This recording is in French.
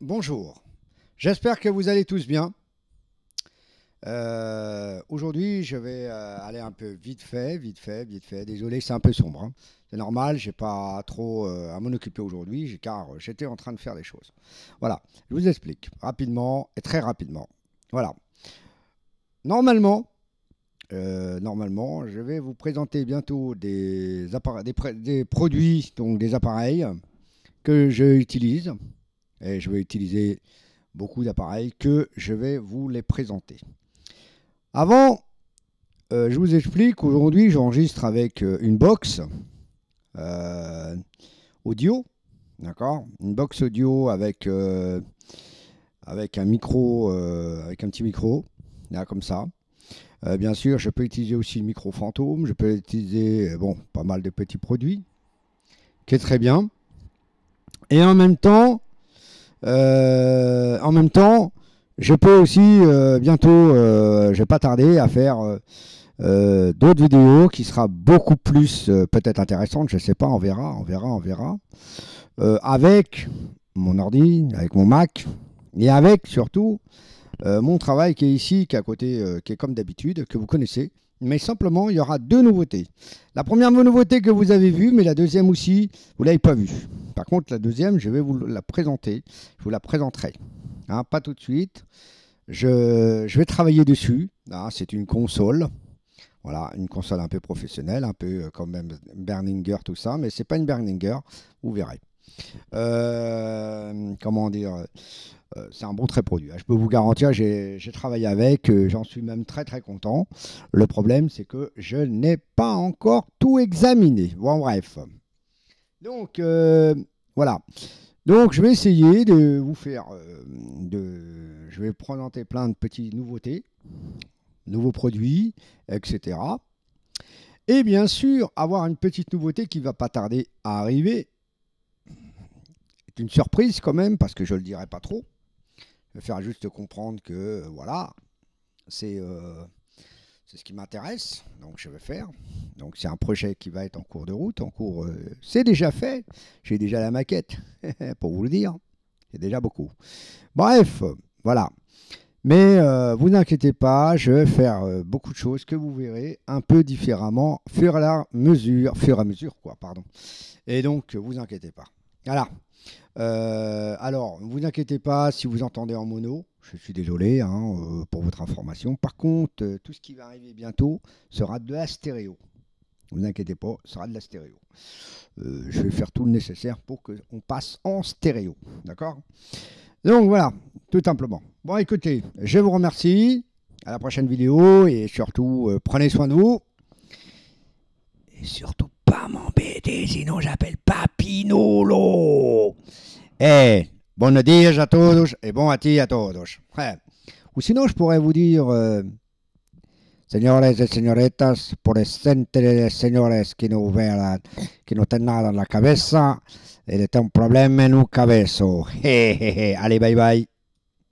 Bonjour, j'espère que vous allez tous bien. Euh, aujourd'hui, je vais euh, aller un peu vite fait, vite fait, vite fait. Désolé, c'est un peu sombre. Hein. C'est normal, j'ai pas trop euh, à m'en occuper aujourd'hui, car j'étais en train de faire des choses. Voilà, je vous explique rapidement et très rapidement. Voilà. Normalement, normalement, je vais vous présenter bientôt des, produits, donc des appareils que j'utilise. utilise et je vais utiliser beaucoup d'appareils que je vais vous les présenter. Avant, euh, je vous explique, aujourd'hui j'enregistre avec euh, une box euh, audio, d'accord Une box audio avec, avec un micro, avec un petit micro, là comme ça. bien sûr, je peux utiliser aussi le micro fantôme, je peux utiliser, bon, pas mal de petits produits, qui est très bien. Et en même temps, euh, en même temps, je peux aussi euh, bientôt, euh, je vais pas tarder à faire d'autres vidéos qui sera beaucoup plus peut-être intéressante, je sais pas, on verra, on verra, on verra, avec mon ordi, avec mon Mac, et avec surtout mon travail qui est ici, qui à côté, qui est comme d'habitude, que vous connaissez. Mais simplement, il y aura deux nouveautés. La première nouveauté que vous avez vue, mais la deuxième aussi, vous ne l'avez pas vue. Par contre, la deuxième, je vais vous la présenter. Je vous la présenterai. Hein, pas tout de suite. Je, vais travailler dessus. Hein, c'est une console. Voilà, une console un peu professionnelle, un peu euh, quand même Berninger, tout ça, mais c'est pas une Berninger, vous verrez. Euh, comment dire euh, c'est un bon très produit. Hein, je peux vous garantir, j'ai travaillé avec, j'en suis même très très content. Le problème, c'est que je n'ai pas encore tout examiné. Bon, bref. Donc, euh, voilà. Donc, je vais essayer de vous faire. Euh, de, je vais présenter plein de petites nouveautés, nouveaux produits, etc. Et bien sûr, avoir une petite nouveauté qui va pas tarder à arriver. C'est une surprise quand même, parce que je ne le dirai pas trop. Je vais faire juste comprendre que, voilà, c'est. Euh, c'est ce qui m'intéresse, donc je vais faire. Donc c'est un projet qui va être en cours de route, en cours. Euh, c'est déjà fait, j'ai déjà la maquette, pour vous le dire. C'est déjà beaucoup. Bref, voilà. Mais euh, vous inquiétez pas, je vais faire euh, beaucoup de choses que vous verrez un peu différemment, fur à mesure, fur à mesure quoi, pardon. Et donc vous inquiétez pas. Voilà. alors, vous inquiétez pas si vous entendez en mono. Je suis désolé hein, euh, pour votre information. Par contre, euh, tout ce qui va arriver bientôt sera de la stéréo. Ne vous inquiétez pas, ce sera de la stéréo. Euh, je vais faire tout le nécessaire pour qu'on passe en stéréo. D'accord Donc voilà, tout simplement. Bon, écoutez, je vous remercie. À la prochaine vidéo et surtout, prenez soin de vous. Et surtout, pas m'embêter, sinon j'appelle Papinolo. Eh, Bonne días à tous et bon à a todos. Ou sinon, je pourrais vous dire, euh, señores et señoritas, pour les señores que nous qui que nous tenaran la cabeza, et ont un problème en un cabezo. Allez, bye bye.